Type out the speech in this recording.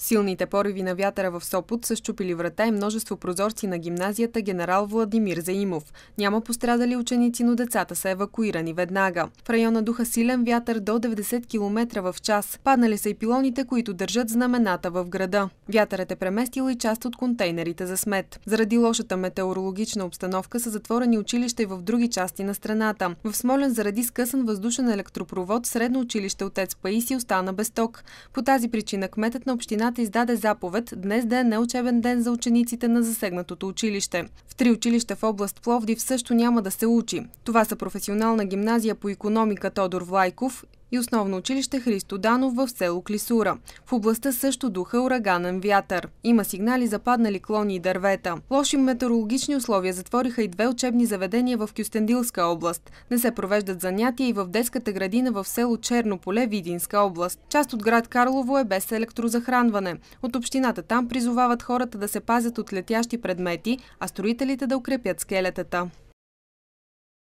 Силните пориви на вятъра в Сопот са щупили врата и множество прозорци на гимназията генерал Владимир Заимов. Няма пострадали ученици, но децата са евакуирани веднага. В района духа силен вятър до 90 км в час. Паднали са и пилоните, които държат знамената в града. Вятърът е преместил и част от контейнерите за смет. Заради лошата метеорологична обстановка са затворени училища и в други части на страната. В Смолен заради скъсан въздушен електропровод средно училище Отец Паиси остана без ток. По тази причина кметът на община общината издаде заповед днес да е неучебен ден за учениците на засегнатото училище. В три училища в област Пловдив също няма да се учи. Това са професионална гимназия по економика Тодор Влайков, и основно училище Христо Данов в село Клисура. В областта също духа ураганен вятър. Има сигнали за паднали клони и дървета. Лоши метеорологични условия затвориха и две учебни заведения в Кюстендилска област. Не се провеждат занятия и в детската градина в село Черно поле, Видинска област. Част от град Карлово е без електрозахранване. От общината там призовават хората да се пазят от летящи предмети, а строителите да укрепят скелетата.